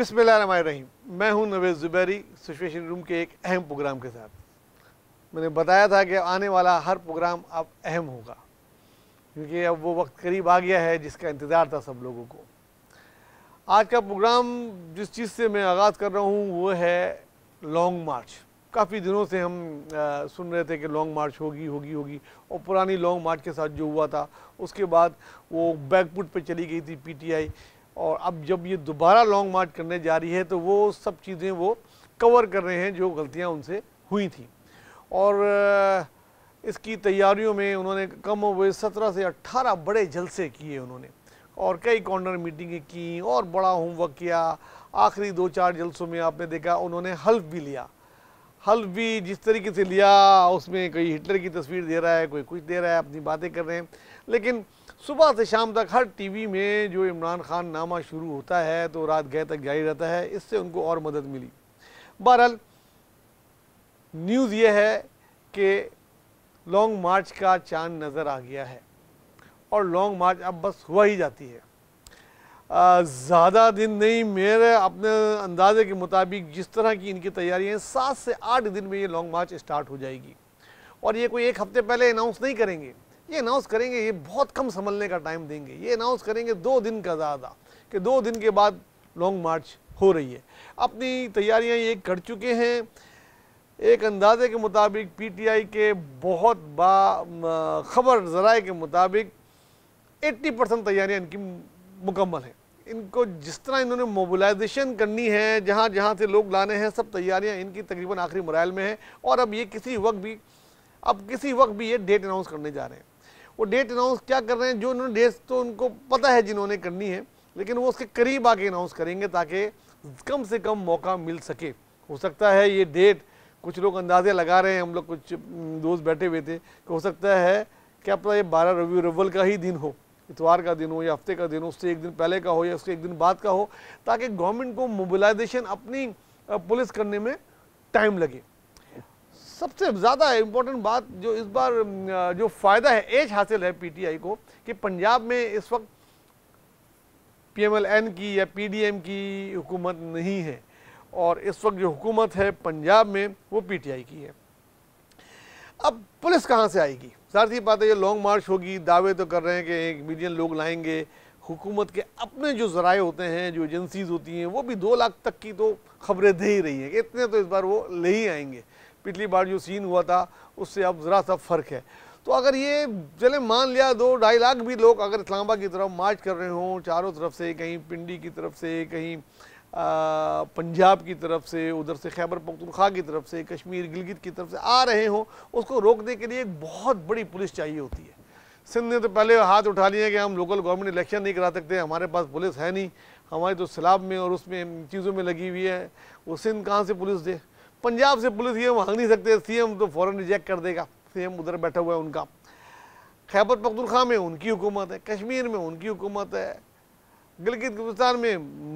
बिसमीम मैं हूं नवेद ज़ुबैरी सिचुएशन रूम के एक अहम प्रोग्राम के साथ मैंने बताया था कि आने वाला हर प्रोग्राम अब अहम होगा क्योंकि अब वो वक्त करीब आ गया है जिसका इंतज़ार था सब लोगों को आज का प्रोग्राम जिस चीज़ से मैं आगाज़ कर रहा हूँ वो है लॉन्ग मार्च काफ़ी दिनों से हम आ, सुन रहे थे कि लॉन्ग मार्च होगी होगी होगी और पुरानी लॉन्ग मार्च के साथ जो हुआ था उसके बाद वो बैकपुट पे चली गई थी पीटीआई और अब जब ये दोबारा लॉन्ग मार्च करने जा रही है तो वो सब चीज़ें वो कवर कर रहे हैं जो गलतियाँ उनसे हुई थी और इसकी तैयारियों में उन्होंने कम हुए सत्रह से अट्ठारह बड़े जलसे किए उन्होंने और कई कॉर्नर मीटिंगें की और बड़ा होमवर्क किया आखिरी दो चार जलसों में आपने देखा उन्होंने हल्फ भी लिया हल्फ भी जिस तरीके से लिया उसमें कोई हिटलर की तस्वीर दे रहा है कोई कुछ दे रहा है अपनी बातें कर रहे हैं लेकिन सुबह से शाम तक हर टीवी में जो इमरान खान नामा शुरू होता है तो रात गए तक जारी रहता है इससे उनको और मदद मिली बहरहाल न्यूज़ ये है कि लॉन्ग मार्च का चांद नज़र आ गया है और लॉन्ग मार्च अब बस हुआ ही जाती है ज़्यादा दिन नहीं मेरे अपने अंदाजे के मुताबिक जिस तरह की इनकी तैयारियाँ सात से आठ दिन में ये लॉन्ग मार्च स्टार्ट हो जाएगी और ये कोई एक हफ़्ते पहले अनाउंस नहीं करेंगे ये अनाउंस करेंगे ये बहुत कम संभलने का टाइम देंगे ये अनाउंस करेंगे दो दिन का ज़्यादा कि दो दिन के बाद लॉन्ग मार्च हो रही है अपनी तैयारियां ये कर चुके हैं एक अंदाजे के मुताबिक पीटीआई के बहुत बा खबर ज़राए के मुताबिक 80 परसेंट तैयारियाँ इनकी मुकम्मल हैं इनको जिस तरह इन्होंने मोबिलाइजेशन करनी है जहाँ जहाँ से लोग लाने हैं सब तैयारियाँ इनकी तकरीबन आखिरी मराइल में हैं और अब ये किसी वक्त भी अब किसी वक्त भी ये डेट अनाउंस करने जा रहे हैं वो डेट अनाउंस क्या कर रहे हैं जो उन्होंने डेट्स तो उनको पता है जिन्होंने करनी है लेकिन वो उसके करीब आके अनाउंस करेंगे ताकि कम से कम मौका मिल सके हो सकता है ये डेट कुछ लोग अंदाजे लगा रहे हैं हम लोग कुछ हम्म, दोस्त बैठे हुए थे कि तो हो सकता है क्या पता ये बारह रवि रवल का ही दिन हो इतवार का दिन हो या हफ्ते का दिन हो उससे एक दिन पहले का हो या उसके एक दिन बाद का हो ताकि गवर्नमेंट को मोबिलाइजेशन अपनी पुलिस करने में टाइम लगे सबसे ज़्यादा इम्पोर्टेंट बात जो इस बार जो फ़ायदा है एज हासिल है पीटीआई को कि पंजाब में इस वक्त पीएमएलएन की या पीडीएम की हुकूमत नहीं है और इस वक्त जो हुकूमत है पंजाब में वो पीटीआई की है अब पुलिस कहाँ से आएगी साथ ही बात है ये लॉन्ग मार्च होगी दावे तो कर रहे हैं कि एक मिलियन लोग लाएंगे हुकूमत के अपने जो जराए होते हैं जो एजेंसीज होती हैं वो भी दो लाख तक की तो खबरें दे ही रही हैं कि इतने तो इस बार वो ले ही आएंगे पिछली बार जो सीन हुआ था उससे अब ज़रा सा फ़र्क है तो अगर ये चले मान लिया दो ढाई लाख भी लोग अगर इस्लामाबाद की तरफ मार्च कर रहे हों चारों तरफ से कहीं पिंडी की तरफ से कहीं आ, पंजाब की तरफ से उधर से खैबर पख्तनख्वा की तरफ से कश्मीर गिलगित की तरफ से आ रहे हों उसको रोकने के लिए एक बहुत बड़ी पुलिस चाहिए होती है सिंध ने तो पहले हाथ उठा लिए कि हम लोकल गवर्नमेंट इलेक्शन नहीं करा सकते हमारे पास पुलिस है नहीं हमारे तो सैलाब में और उसमें चीज़ों में लगी हुई है वो सिंध कहाँ से पुलिस दे पंजाब से पुलिस ये मांग नहीं सकते सीएम तो फ़ौरन रिजेक्ट कर देगा सीएम उधर बैठा हुआ है उनका खैबर पख्तनख्वा में उनकी हुकूमत है कश्मीर में उनकी हुकूमत है गिलगित गुलस्तान में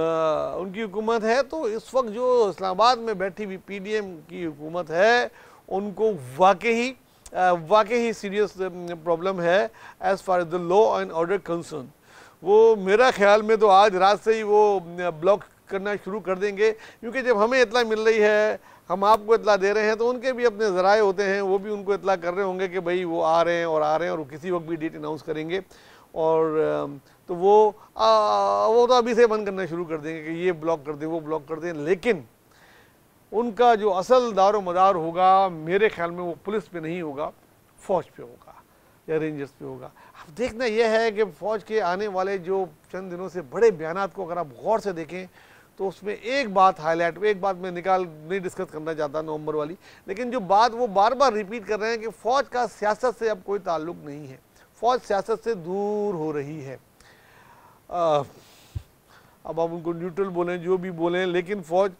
उनकी हुकूमत है तो इस वक्त जो इस्लामाबाद में बैठी हुई पी डी एम की हुकूमत है उनको वाकई वाकई ही सीरियस प्रॉब्लम है as far as the law and order concern वो मेरा ख्याल में तो आज रात से ही वो ब्लॉक करना शुरू कर देंगे क्योंकि जब हमें इतना मिल रही है हम आपको इतला दे रहे हैं तो उनके भी अपने ज़राए होते हैं वो भी उनको इतला कर रहे होंगे कि भाई वो आ रहे हैं और आ रहे हैं और किसी वक्त भी डेट अनाउंस करेंगे और तो वो आ, वो तो अभी से बंद करना शुरू कर देंगे कि ये ब्लॉक कर दें वो ब्लॉक कर दें लेकिन उनका जो असल दार मदार होगा मेरे ख्याल में वो पुलिस पर नहीं होगा फ़ौज पर होगा या रेंजर्स पर होगा अब देखना यह है कि फ़ौज के आने वाले जो चंद दिनों से बड़े बयान को अगर आप गौर से देखें तो उसमें एक बात हाईलाइट एक बात मैं निकाल नहीं डिस्कस करना चाहता नवंबर वाली लेकिन जो बात वो बार बार रिपीट कर रहे हैं कि फ़ौज का सियासत से अब कोई ताल्लुक नहीं है फ़ौज सियासत से दूर हो रही है आ, अब आप उनको न्यूट्रल बोलें जो भी बोलें लेकिन फ़ौज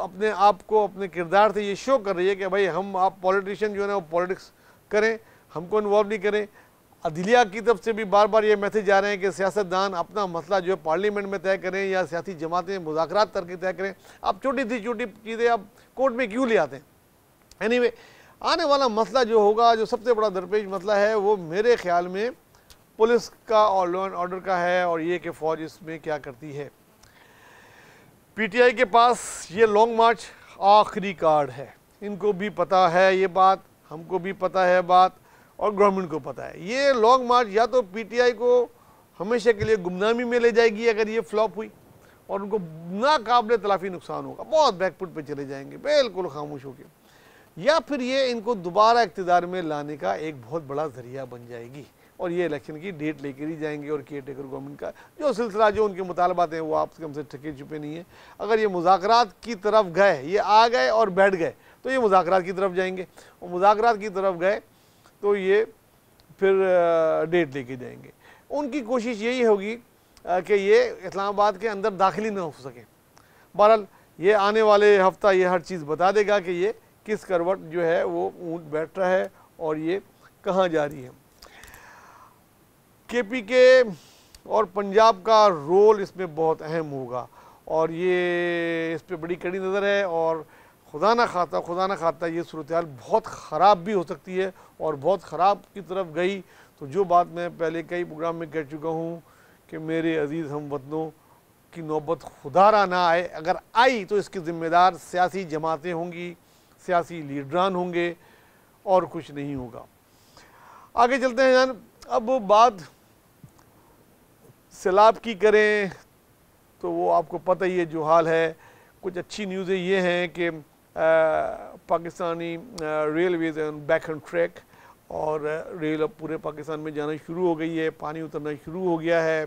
अपने आप को अपने किरदार से ये शो कर रही है कि भाई हम आप पॉलिटिशियन जो है ना वो पॉलिटिक्स करें हमको इन्वॉल्व नहीं करें अदलिया की तरफ से भी बार बार ये मैसेज आ रहे हैं कि सियासतदान अपना मसला जो है पार्लियामेंट में तय करें या सियासी जमातें मुजाकर करके तय करें आप छोटी सी छोटी चीज़ें अब कोर्ट में क्यों ले आते हैं एनी anyway, आने वाला मसला जो होगा जो सबसे बड़ा दरपेश मसला है वो मेरे ख्याल में पुलिस का और लॉ एंड ऑर्डर का है और ये कि फ़ौज इसमें क्या करती है पीटीआई के पास ये लॉन्ग मार्च आखिरी कार्ड है इनको भी पता है ये बात हमको भी पता है बात और गवर्नमेंट को पता है ये लॉन्ग मार्च या तो पीटीआई को हमेशा के लिए गुमनामी में ले जाएगी अगर ये फ्लॉप हुई और उनको नाकाबले तलाफी नुकसान होगा बहुत बैकफुट पे चले जाएंगे बिल्कुल खामोश होकर या फिर ये इनको दोबारा इकतदार में लाने का एक बहुत बड़ा जरिया बन जाएगी और ये इलेक्शन की डेट लेकर ही जाएंगे और केयर टेकर गवर्नमेंट का जो सिलसिला जो उनके मुतालबात हैं वो आपसे कम से ठके छुपे नहीं हैं अगर ये मुजाकर की तरफ गए ये आ गए और बैठ गए तो ये मुजाकर की तरफ जाएंगे और मुजाकर की तरफ गए तो ये फिर डेट लेके जाएंगे उनकी कोशिश यही होगी कि ये इस्लामाबाद के अंदर दाखिल ही ना हो सके बहरहाल ये आने वाले हफ्ता ये हर चीज़ बता देगा कि ये किस करवट जो है वो ऊँट बैठ रहा है और ये कहाँ जा रही है के पी के और पंजाब का रोल इसमें बहुत अहम होगा और ये इस पर बड़ी कड़ी नज़र है और खुदा ना खाता खुदा ना खाता ये सूरत हाल बहुत ख़राब भी हो सकती है और बहुत ख़राब की तरफ गई तो जो बात मैं पहले कई प्रोग्राम में कह चुका हूँ कि मेरे अज़ीज़ हम वतनों की नौबत खुदारा ना आए अगर आई तो इसकी ज़िम्मेदार सियासी जमातें होंगी सियासी लीडरान होंगे और कुछ नहीं होगा आगे चलते हैं जान अब बात सैलाब की करें तो वो आपको पता ही है जो हाल है कुछ अच्छी न्यूज़ें ये हैं कि Pakistani railways back end track और रेल uh, अब पूरे पाकिस्तान में जाना शुरू हो गई है पानी उतरना शुरू हो गया है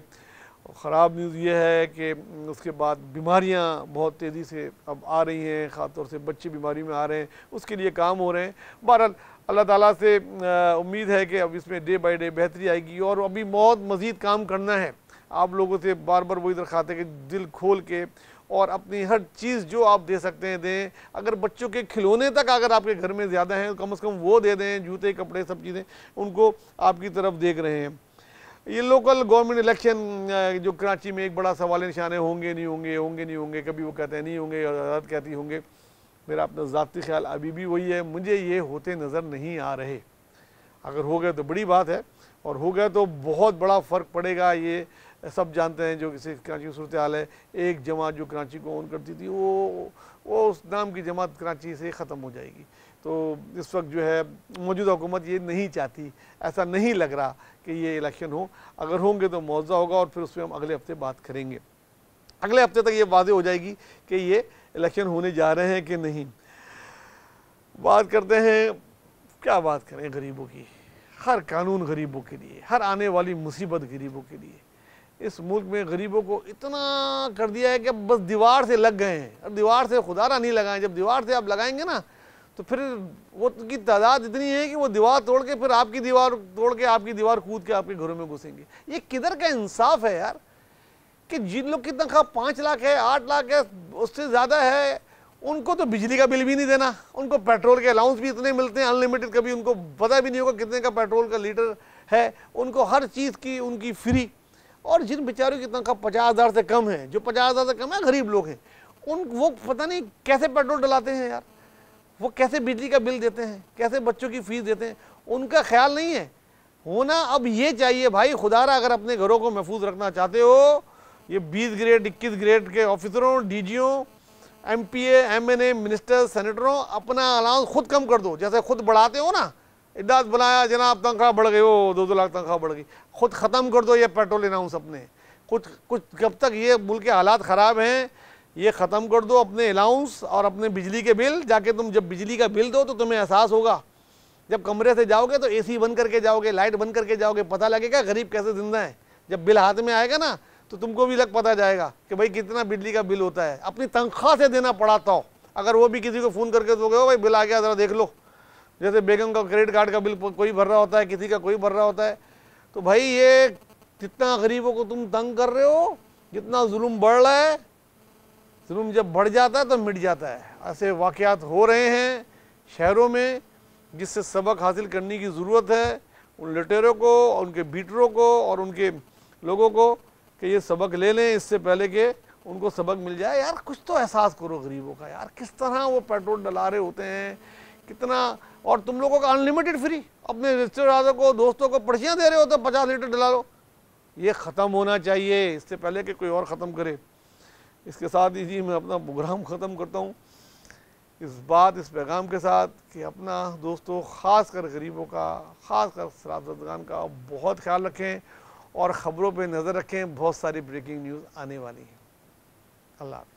ख़राब न्यूज़ यह है कि mm, उसके बाद बीमारियां बहुत तेज़ी से अब आ रही हैं ख़ासतौर से बच्चे बीमारी में आ रहे हैं उसके लिए काम हो रहे हैं बहरहाल अल्लाह ताला से uh, उम्मीद है कि अब इसमें डे बाई डे बेहतरी आएगी और अभी बहुत मज़ीद काम करना है आप लोगों से बार बार वही दरखात है कि दिल खोल के और अपनी हर चीज़ जो आप दे सकते हैं दें अगर बच्चों के खिलौने तक अगर आपके घर में ज़्यादा हैं तो कम से कम वो दे दें जूते कपड़े सब चीज़ें उनको आपकी तरफ देख रहे हैं ये लोकल गवर्नमेंट इलेक्शन जो कराची में एक बड़ा सवाल निशाने होंगे नहीं होंगे होंगे नहीं होंगे कभी वो कहते हैं नहीं होंगे आजाद कहती होंगे मेरा अपना ज़ाती ख्याल अभी भी वही है मुझे ये होते नज़र नहीं आ रहे अगर हो गए तो बड़ी बात है और हो गया तो बहुत बड़ा फ़र्क पड़ेगा ये सब जानते हैं जो किसी कराची की सूरत हाल है एक जमात जो कराची को ओन करती थी वो वो उस नाम की जमात कराची से ख़त्म हो जाएगी तो इस वक्त जो है मौजूदा हुकूमत ये नहीं चाहती ऐसा नहीं लग रहा कि ये इलेक्शन हो अगर होंगे तो मुआवजा होगा और फिर उसमें हम अगले हफ्ते बात करेंगे अगले हफ्ते तक ये वाजे हो जाएगी कि ये इलेक्शन होने जा रहे हैं कि नहीं बात करते हैं क्या बात करें गरीबों की हर कानून गरीबों के लिए हर आने वाली मुसीबत गरीबों के लिए इस मुल्क में गरीबों को इतना कर दिया है कि अब बस दीवार से लग गए हैं अब दीवार से खुदारा नहीं लगाएं जब दीवार से आप लगाएंगे ना तो फिर वो उनकी तो तादाद इतनी है कि वो दीवार तोड़ के फिर आपकी दीवार तोड़ के आपकी दीवार कूद के आपके घरों में घुसेंगे ये किधर का इंसाफ है यार कि जिन लोग की तनख्वाह पाँच लाख है आठ लाख है उससे ज़्यादा है उनको तो बिजली का बिल भी नहीं देना उनको पेट्रोल के अलाउंस भी इतने मिलते हैं अनलिमिटेड कभी उनको पता भी नहीं होगा कितने का पेट्रोल का लीटर है उनको हर चीज़ की उनकी फ्री और जिन बेचारों की तनख्वाह पचास हज़ार से कम है जो पचास हज़ार से कम है गरीब लोग हैं उन वो पता नहीं कैसे पेट्रोल डलाते हैं यार वो कैसे बिजली का बिल देते हैं कैसे बच्चों की फ़ीस देते हैं उनका ख्याल नहीं है होना अब ये चाहिए भाई खुदारा अगर अपने घरों को महफूज रखना चाहते हो ये बीस ग्रेड इक्कीस ग्रेड के ऑफिसरों एम एमपीए एमएनए मिनिस्टर सेनेटरों अपना अलाउंस खुद कम कर दो जैसे खुद बढ़ाते हो ना इदाद बनाया जनाब तनख्वाह बढ़ गई हो दो दो लाख तनख्वाह बढ़ गई खुद ख़त्म कर दो ये पेट्रोल इनाउंस अपने कुछ कुछ कब तक ये मुल्क के हालात ख़राब हैं ये ख़त्म कर दो अपने अलाउंस और अपने बिजली के बिल जाके तुम जब बिजली का बिल दो तो तुम्हें एहसास होगा जब कमरे से जाओगे तो एसी बंद करके जाओगे लाइट बंद करके जाओगे पता लगेगा गरीब कैसे जिंदा है जब बिल हाथ में आएगा ना तो तुमको भी लग पता जाएगा कि भाई कितना बिजली का बिल होता है अपनी तनख्वाह से देना पड़ा हो तो। अगर वो भी किसी को फ़ोन करके दोगे हो भाई बिल आ गया ज़रा देख लो जैसे बेगम का क्रेडिट कार्ड का बिल कोई भर रहा होता है किसी का कोई भर रहा होता है तो भाई ये जितना गरीबों को तुम तंग कर रहे हो जितना जुल्म बढ़ रहा है जुल्म जब बढ़ जाता है तो मिट जाता है ऐसे वाक़ात हो रहे हैं शहरों में जिससे सबक हासिल करने की ज़रूरत है उन लटेरों को और उनके बीटरों को और उनके लोगों को कि ये सबक ले लें इससे पहले कि उनको सबक मिल जाए यार कुछ तो एहसास करो गरीबों का यार किस तरह वो पेट्रोल डला रहे होते हैं कितना और तुम लोगों का अनलिमिटेड फ्री अपने रिश्तेदारों को दोस्तों को पर्चियाँ दे रहे हो तो पचास लीटर डला लो ये ख़त्म होना चाहिए इससे पहले कि कोई और ख़त्म करे इसके साथ ही जी मैं अपना प्रोग्राम ख़त्म करता हूँ इस बात इस पैगाम के साथ कि अपना दोस्तों ख़ास कर गरीबों का ख़ास कर शराबजदगान का बहुत ख्याल रखें और ख़बरों पर नज़र रखें बहुत सारी ब्रेकिंग न्यूज़ आने वाली है अल्लाह